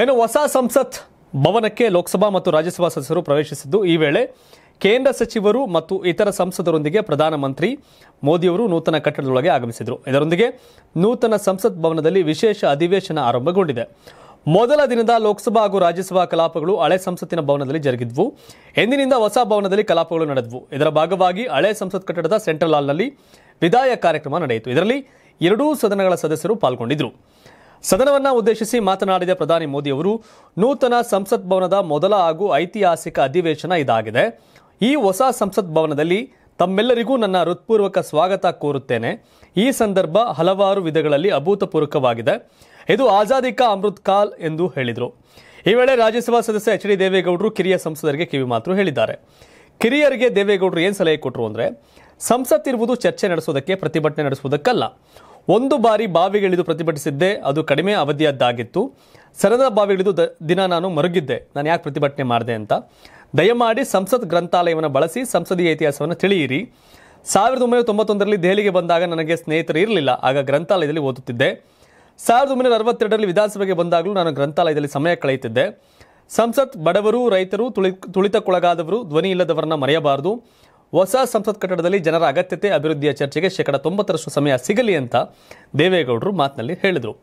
ಏನು ಹೊಸ ಸಂಸತ್ ಭವನಕ್ಕೆ ಲೋಕಸಭಾ ಮತ್ತು ರಾಜ್ಯಸಭಾ ಸದಸ್ಯರು ಪ್ರವೇಶಿಸಿದ್ದು ಈ ವೇಳೆ ಕೇಂದ್ರ ಸಚಿವರು ಮತ್ತು ಇತರ ಸಂಸದರೊಂದಿಗೆ ಪ್ರಧಾನಮಂತ್ರಿ ಮೋದಿಯವರು ನೂತನ ಕಟ್ಟಡದೊಳಗೆ ಆಗಮಿಸಿದರು ಇದರೊಂದಿಗೆ ನೂತನ ಸಂಸತ್ ಭವನದಲ್ಲಿ ವಿಶೇಷ ಅಧಿವೇಶನ ಆರಂಭಗೊಂಡಿದೆ ಮೊದಲ ದಿನದ ಲೋಕಸಭಾ ಹಾಗೂ ರಾಜ್ಯಸಭಾ ಕಲಾಪಗಳು ಹಳೆ ಸಂಸತ್ತಿನ ಭವನದಲ್ಲಿ ಜರುಗಿದ್ವು ಎಂದಿನಿಂದ ಹೊಸ ಭವನದಲ್ಲಿ ಕಲಾಪಗಳು ನಡೆದವು ಇದರ ಭಾಗವಾಗಿ ಹಳೆ ಸಂಸತ್ ಕಟ್ಟಡದ ಸೆಂಟ್ರಲ್ ಹಾಲ್ನಲ್ಲಿ ವಿದಾಯ ಕಾರ್ಯಕ್ರಮ ನಡೆಯಿತು ಇದರಲ್ಲಿ ಎರಡೂ ಸದನಗಳ ಸದಸ್ಯರು ಪಾಲ್ಗೊಂಡಿದ್ದರು ಸದನವನ್ನ ಉದ್ದೇಶಿಸಿ ಮಾತನಾಡಿದ ಪ್ರಧಾನಿ ಮೋದಿ ಅವರು ನೂತನ ಸಂಸತ್ ಭವನದ ಮೊದಲ ಹಾಗೂ ಐತಿಹಾಸಿಕ ಅಧಿವೇಶನ ಇದಾಗಿದೆ ಈ ಹೊಸ ಸಂಸತ್ ಭವನದಲ್ಲಿ ತಮ್ಮೆಲ್ಲರಿಗೂ ನನ್ನ ಹೃತ್ಪೂರ್ವಕ ಸ್ವಾಗತ ಕೋರುತ್ತೇನೆ ಈ ಸಂದರ್ಭ ಹಲವಾರು ವಿಧಗಳಲ್ಲಿ ಅಭೂತಪೂರ್ವಕವಾಗಿದೆ ಇದು ಆಜಾದಿಕಾ ಅಮೃತ್ ಕಾಲ್ ಎಂದು ಹೇಳಿದರು ಈ ವೇಳೆ ರಾಜ್ಯಸಭಾ ಸದಸ್ಯ ಎಚ್ ಡಿ ದೇವೇಗೌಡರು ಕಿರಿಯ ಸಂಸದರಿಗೆ ಕಿವಿ ಮಾತು ಹೇಳಿದ್ದಾರೆ ಕಿರಿಯರಿಗೆ ದೇವೇಗೌಡರು ಏನು ಸಲಹೆ ಕೊಟ್ಟರು ಅಂದರೆ ಸಂಸತ್ ಇರುವುದು ಚರ್ಚೆ ನಡೆಸೋದಕ್ಕೆ ಪ್ರತಿಭಟನೆ ನಡೆಸುವುದಕ್ಕಲ್ಲ ಒಂದು ಬಾರಿ ಬಾವಿಗಿಳಿದು ಪ್ರತಿಭಟಿಸಿದ್ದೆ ಅದು ಕಡಿಮೆ ಅವಧಿಯದ್ದಾಗಿತ್ತು ಸರದ ಬಾವಿಗಿಳಿದು ದಿನ ನಾನು ಮರುಗಿದ್ದೆ ನಾನು ಯಾಕೆ ಪ್ರತಿಭಟನೆ ಮಾಡಿದೆ ಅಂತ ದಯಮಾಡಿ ಸಂಸತ್ ಗ್ರಂಥಾಲಯವನ್ನು ಬಳಸಿ ಸಂಸದೀಯ ಇತಿಹಾಸವನ್ನು ತಿಳಿಯಿರಿ ಸಾವಿರದ ಒಂಬೈನೂರ ತೊಂಬತ್ತೊಂದರಲ್ಲಿ ದೆಹಲಿಗೆ ಬಂದಾಗ ನನಗೆ ಸ್ನೇಹಿತರು ಇರಲಿಲ್ಲ ಆಗ ಗ್ರಂಥಾಲಯದಲ್ಲಿ ಓದುತ್ತಿದ್ದೆ ಸಾವಿರದ ಒಂಬೈನೂರ ಅರವತ್ತೆರಡರಲ್ಲಿ ವಿಧಾನಸಭೆಗೆ ಬಂದಾಗಲೂ ನಾನು ಗ್ರಂಥಾಲಯದಲ್ಲಿ ಸಮಯ ಕಳೆಯುತ್ತಿದ್ದೆ ಸಂಸತ್ ಬಡವರು ರೈತರು ತುಳಿ ತುಳಿತಕ್ಕೊಳಗಾದವರು ಧ್ವನಿ ಇಲ್ಲದವರನ್ನ ಮರೆಯಬಾರದು ಹೊಸ ಸಂಸತ್ ಕಟ್ಟಡದಲ್ಲಿ ಜನರ ಅಗತ್ಯತೆ ಅಭಿವೃದ್ಧಿಯ ಚರ್ಚೆಗೆ ಶೇಕಡ ತೊಂಬತ್ತರಷ್ಟು ಸಮಯ ಸಿಗಲಿ ಅಂತ ದೇವೇಗೌಡರು ಮಾತಿನಲ್ಲಿ ಹೇಳಿದರು